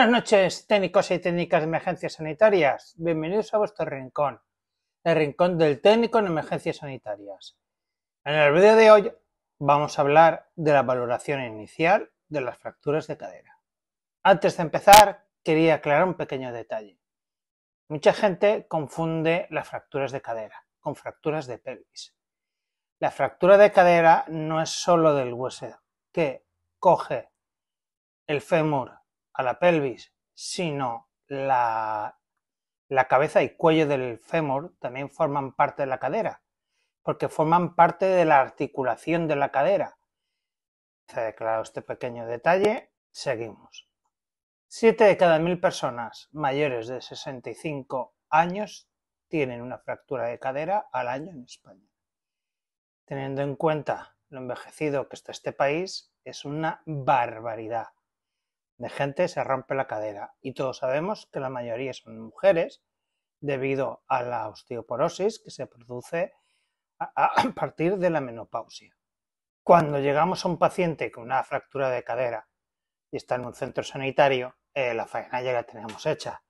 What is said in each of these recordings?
Buenas noches, técnicos y técnicas de emergencias sanitarias. Bienvenidos a vuestro rincón, el rincón del técnico en emergencias sanitarias. En el vídeo de hoy vamos a hablar de la valoración inicial de las fracturas de cadera. Antes de empezar, quería aclarar un pequeño detalle. Mucha gente confunde las fracturas de cadera con fracturas de pelvis. La fractura de cadera no es solo del hueso que coge el fémur a la pelvis, sino la, la cabeza y cuello del fémur también forman parte de la cadera, porque forman parte de la articulación de la cadera. Se ha declarado este pequeño detalle. Seguimos. Siete de cada mil personas mayores de 65 años tienen una fractura de cadera al año en España. Teniendo en cuenta lo envejecido que está este país, es una barbaridad de gente se rompe la cadera y todos sabemos que la mayoría son mujeres debido a la osteoporosis que se produce a, partir de la menopausia. Cuando llegamos a un paciente con una fractura de cadera y está en un centro sanitario, eh, la faena ya la tenemos hecha.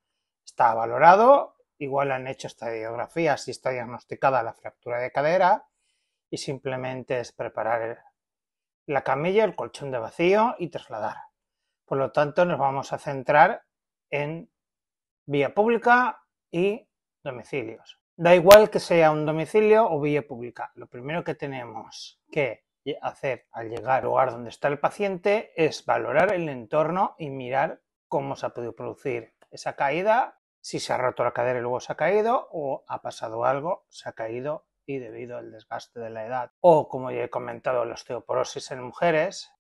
Está valorado, igual han hecho esta radiografía si está diagnosticada la fractura de cadera y simplemente es preparar la camilla, el colchón de vacío y trasladar. Por lo tanto, nos vamos a centrar en vía pública y domicilios. Da igual que sea un domicilio o vía pública. Lo primero que tenemos que hacer al llegar al lugar donde está el paciente es valorar el entorno y mirar cómo se ha podido producir esa caída, si se ha roto la cadera y luego se ha caído o ha pasado algo, se ha caído y debido al desgaste de la edad o como ya he comentado la osteoporosis en mujeres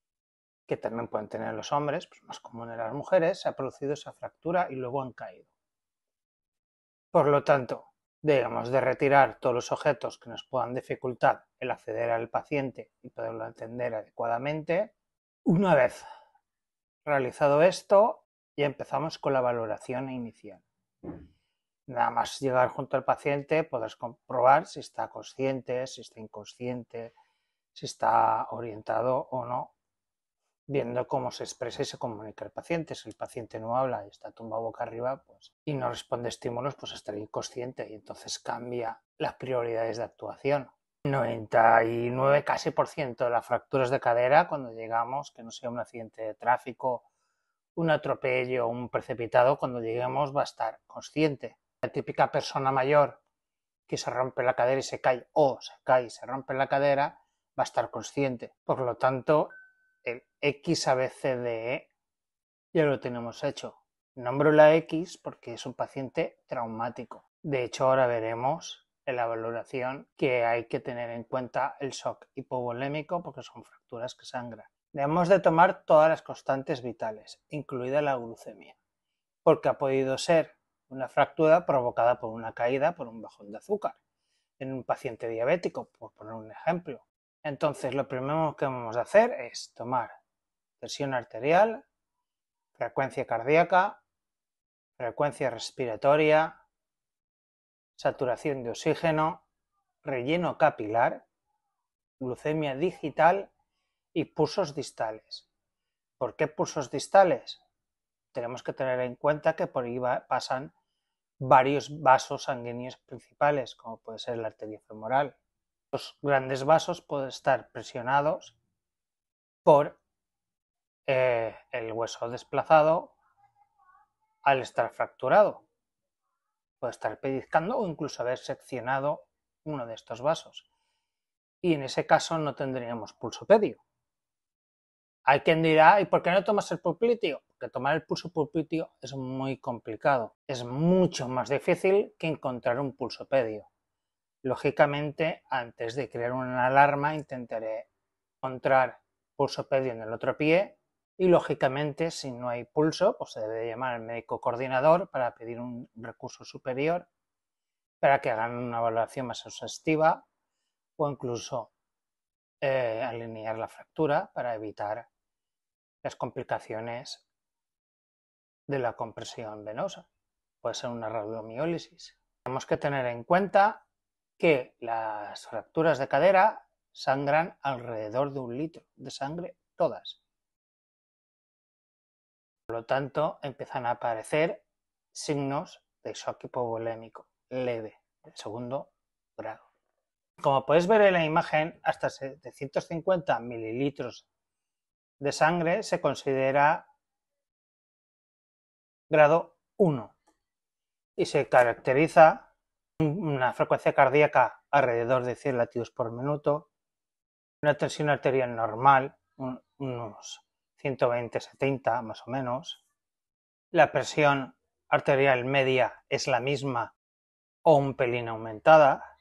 que también pueden tener los hombres, pues más común en las mujeres, se ha producido esa fractura y luego han caído. Por lo tanto, debemos de retirar todos los objetos que nos puedan dificultar el acceder al paciente y poderlo atender adecuadamente. Una vez realizado esto, ya empezamos con la valoración inicial. Nada más llegar junto al paciente podrás comprobar si está consciente, si está inconsciente, si está orientado o no viendo cómo se expresa y se comunica el paciente. Si el paciente no habla y está tumbado boca arriba pues, y no responde a estímulos, pues estará inconsciente y entonces cambia las prioridades de actuación. 99 casi por ciento de las fracturas de cadera cuando llegamos, que no sea un accidente de tráfico, un atropello, un precipitado, cuando lleguemos va a estar consciente. La típica persona mayor que se rompe la cadera y se cae, o se cae y se rompe la cadera, va a estar consciente. Por lo tanto, el X e, ya lo tenemos hecho. Nombro la X porque es un paciente traumático. De hecho, ahora veremos en la valoración que hay que tener en cuenta el shock hipovolémico porque son fracturas que sangran. Debemos de tomar todas las constantes vitales, incluida la glucemia, porque ha podido ser una fractura provocada por una caída por un bajón de azúcar en un paciente diabético, por poner un ejemplo, entonces, lo primero que vamos a hacer es tomar presión arterial, frecuencia cardíaca, frecuencia respiratoria, saturación de oxígeno, relleno capilar, glucemia digital y pulsos distales. ¿Por qué pulsos distales? Tenemos que tener en cuenta que por ahí pasan varios vasos sanguíneos principales, como puede ser la arteria femoral, los grandes vasos pueden estar presionados por eh, el hueso desplazado al estar fracturado. Puede estar pellizcando o incluso haber seccionado uno de estos vasos. Y en ese caso no tendríamos pulso pedio. Hay quien dirá, ¿y por qué no tomas el pulpitio? Porque tomar el pulso pulpitio es muy complicado. Es mucho más difícil que encontrar un pulso pedio. Lógicamente, antes de crear una alarma, intentaré encontrar pulso pedio en el otro pie y, lógicamente, si no hay pulso, pues se debe llamar al médico coordinador para pedir un recurso superior para que hagan una evaluación más exhaustiva o incluso eh, alinear la fractura para evitar las complicaciones de la compresión venosa. Puede ser una radiomiólisis. Tenemos que tener en cuenta que las fracturas de cadera sangran alrededor de un litro de sangre todas. Por lo tanto, empiezan a aparecer signos de shock hipovolémico leve, de segundo grado. Como podéis ver en la imagen, hasta 750 mililitros de sangre se considera grado 1 y se caracteriza una frecuencia cardíaca alrededor de 100 latidos por minuto, una tensión arterial normal, unos 120-70 más o menos, la presión arterial media es la misma o un pelín aumentada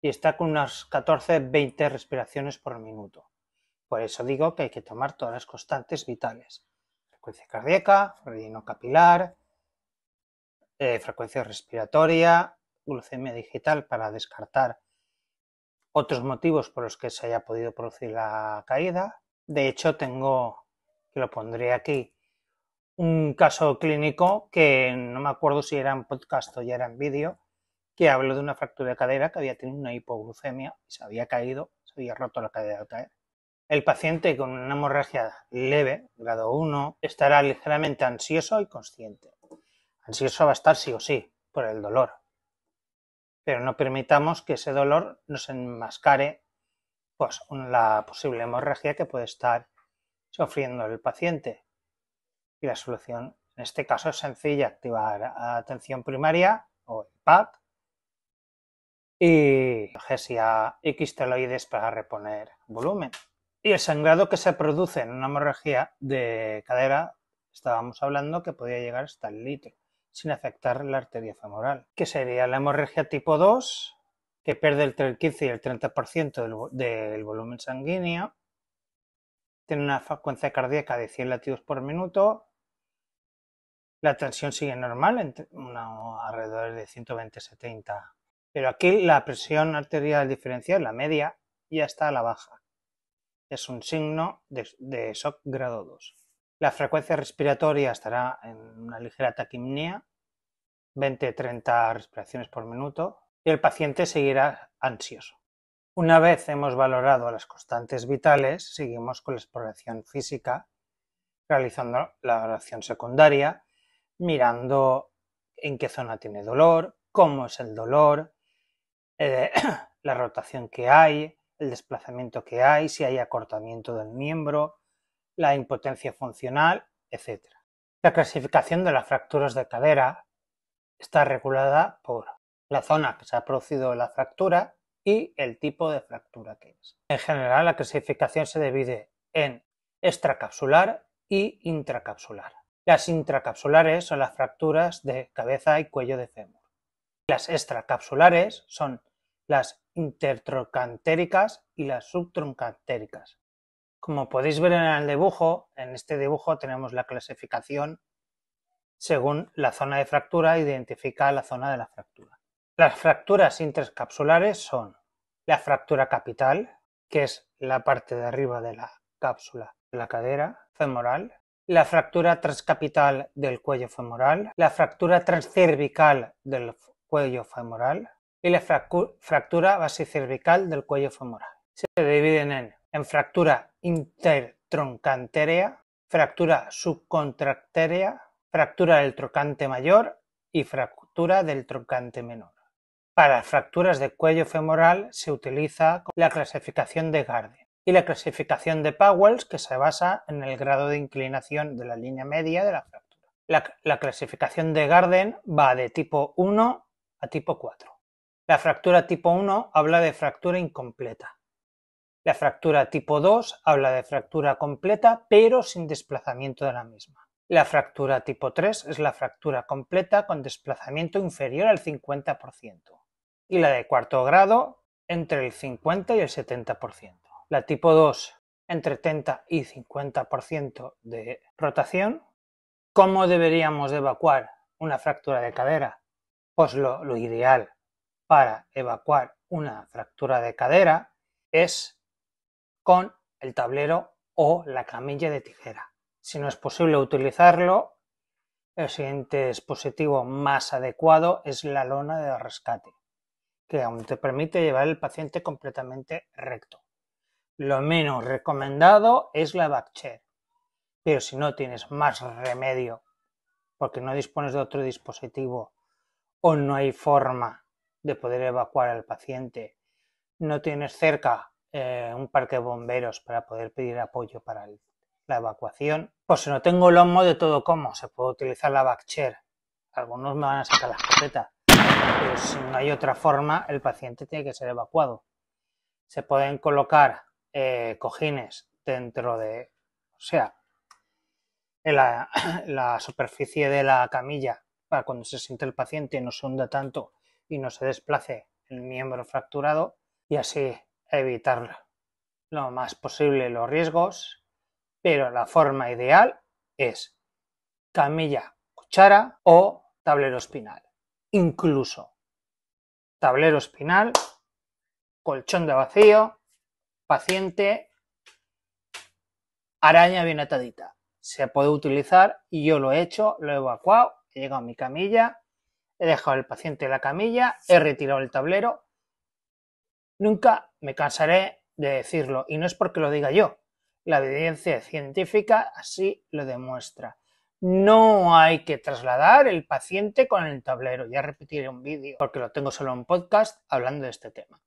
y está con unas 14-20 respiraciones por minuto. Por eso digo que hay que tomar todas las constantes vitales. Frecuencia cardíaca, relleno capilar, eh, frecuencia respiratoria, glucemia digital para descartar otros motivos por los que se haya podido producir la caída. De hecho, tengo, que lo pondré aquí, un caso clínico que no me acuerdo si era en podcast o ya era en vídeo, que habló de una fractura de cadera que había tenido una hipoglucemia y se había caído, se había roto la cadera al caer. El paciente con una hemorragia leve, grado 1, estará ligeramente ansioso y consciente. Ansioso va a estar sí o sí por el dolor, pero no permitamos que ese dolor nos enmascare pues, la posible hemorragia que puede estar sufriendo el paciente. Y la solución en este caso es sencilla, activar atención primaria o IPAP y analgesia y teloides para reponer volumen. Y el sangrado que se produce en una hemorragia de cadera, estábamos hablando que podía llegar hasta el litro sin afectar la arteria femoral, que sería la hemorragia tipo 2, que pierde entre el 15 y el 30% del, del volumen sanguíneo, tiene una frecuencia cardíaca de 100 latidos por minuto, la tensión sigue normal, alrededor de 120-70. Pero aquí la presión arterial diferencial, la media, ya está a la baja. Es un signo de, de shock grado 2. La frecuencia respiratoria estará en una ligera taquimnia, 20-30 respiraciones por minuto, y el paciente seguirá ansioso. Una vez hemos valorado las constantes vitales, seguimos con la exploración física, realizando la oración secundaria, mirando en qué zona tiene dolor, cómo es el dolor, eh, la rotación que hay, el desplazamiento que hay, si hay acortamiento del miembro, la impotencia funcional, etc. La clasificación de las fracturas de cadera está regulada por la zona que se ha producido la fractura y el tipo de fractura que es. En general, la clasificación se divide en extracapsular y intracapsular. Las intracapsulares son las fracturas de cabeza y cuello de fémur. Las extracapsulares son las intertrocantéricas y las subtroncantéricas. Como podéis ver en el dibujo, en este dibujo tenemos la clasificación según la zona de fractura identifica la zona de la fractura. Las fracturas intercapsulares son la fractura capital, que es la parte de arriba de la cápsula de la cadera femoral, la fractura transcapital del cuello femoral, la fractura transcervical del cuello femoral y la fractura basicervical del cuello femoral. Se dividen en en fractura intertroncantérea, fractura subcontractérea, fractura del trocante mayor y fractura del trocante menor. Para fracturas de cuello femoral se utiliza la clasificación de Garden y la clasificación de Powells que se basa en el grado de inclinación de la línea media de la fractura. La, la, clasificación de Garden va de tipo 1 a tipo 4. La fractura tipo 1 habla de fractura incompleta, la fractura tipo 2 habla de fractura completa pero sin desplazamiento de la misma. La fractura tipo 3 es la fractura completa con desplazamiento inferior al 50% y la de cuarto grado entre el 50 y el 70%. La tipo 2 entre 30 y 50% de rotación. ¿Cómo deberíamos evacuar una fractura de cadera? Pues lo, ideal para evacuar una fractura de cadera es con el tablero o la camilla de tijera. Si no es posible utilizarlo, el siguiente dispositivo más adecuado es la lona de rescate, que aún te permite llevar el paciente completamente recto. Lo menos recomendado es la backchair, pero si no tienes más remedio porque no dispones de otro dispositivo o no hay forma de poder evacuar al paciente, no tienes cerca eh, un parque de bomberos para poder pedir apoyo para la evacuación. Pues si no tengo el lomo de todo como, se puede utilizar la backchair. Algunos me van a sacar la escopeta. si no hay otra forma, el paciente tiene que ser evacuado. Se pueden colocar eh, cojines dentro de, o sea, en la, la superficie de la camilla para cuando se siente el paciente no se hunda tanto y no se desplace el miembro fracturado y así evitar lo más posible los riesgos, pero la forma ideal es camilla, cuchara o tablero espinal. Incluso tablero espinal, colchón de vacío, paciente, araña bien atadita. Se puede utilizar y yo lo he hecho, lo he evacuado, he llegado a mi camilla, he dejado al paciente la camilla, he retirado el tablero Nunca me cansaré de decirlo, y no es porque lo diga yo. La evidencia científica así lo demuestra. No hay que trasladar el paciente con el tablero. Ya repetiré un vídeo porque lo tengo solo en podcast hablando de este tema.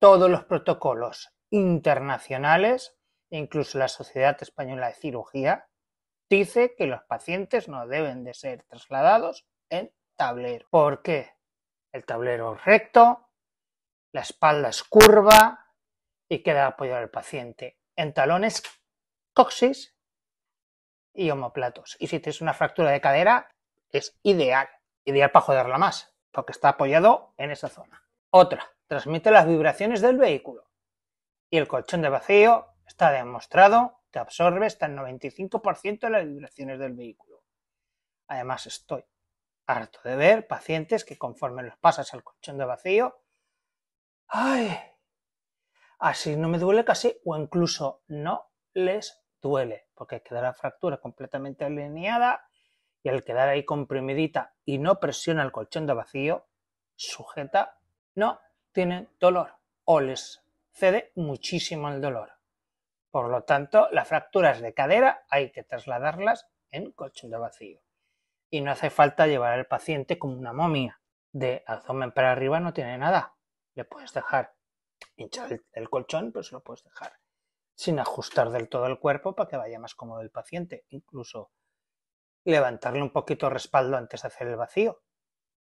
Todos los protocolos internacionales, incluso la Sociedad Española de Cirugía, dice que los pacientes no deben de ser trasladados en tablero. ¿Por qué? El tablero recto la espalda es curva y queda apoyado el paciente. En talones, coxis y homoplatos. Y si tienes una fractura de cadera, es ideal. Ideal para joderla más, porque está apoyado en esa zona. Otra, transmite las vibraciones del vehículo. Y el colchón de vacío está demostrado que absorbe hasta el 95% de las vibraciones del vehículo. Además, estoy harto de ver pacientes que conforme los pasas al colchón de vacío ¡Ay! Así no me duele casi, o incluso no les duele, porque queda la fractura completamente alineada y al quedar ahí comprimidita y no presiona el colchón de vacío, sujeta, no tienen dolor o les cede muchísimo el dolor. Por lo tanto, las fracturas de cadera hay que trasladarlas en colchón de vacío. Y no hace falta llevar al paciente como una momia. De abdomen para arriba no tiene nada. Le puedes dejar hinchar el, colchón, pero se lo puedes dejar sin ajustar del todo el cuerpo para que vaya más cómodo el paciente. Incluso levantarle un poquito respaldo antes de hacer el vacío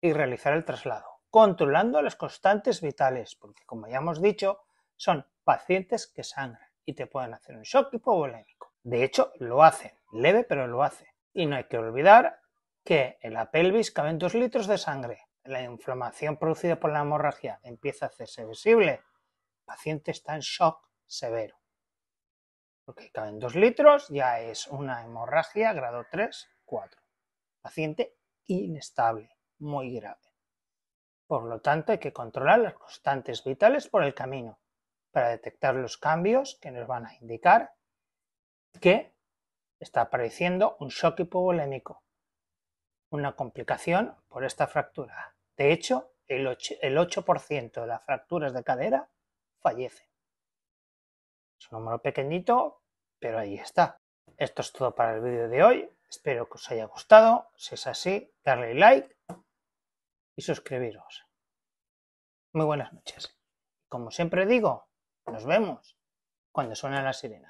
y realizar el traslado, controlando las constantes vitales, porque como ya hemos dicho, son pacientes que sangran y te pueden hacer un shock hipovolémico. De hecho, lo hacen, leve pero lo hacen. Y no hay que olvidar que en la pelvis caben dos litros de sangre la inflamación producida por la hemorragia empieza a hacerse visible, el paciente está en shock severo. Porque caben dos litros, ya es una hemorragia grado 3, 4. Paciente inestable, muy grave. Por lo tanto, hay que controlar las constantes vitales por el camino para detectar los cambios que nos van a indicar que está apareciendo un shock hipovolémico una complicación por esta fractura. De hecho, el 8%, de las fracturas de cadera fallecen. Es un número pequeñito, pero ahí está. Esto es todo para el vídeo de hoy. Espero que os haya gustado. Si es así, darle like y suscribiros. Muy buenas noches. Como siempre digo, nos vemos cuando suena la sirena.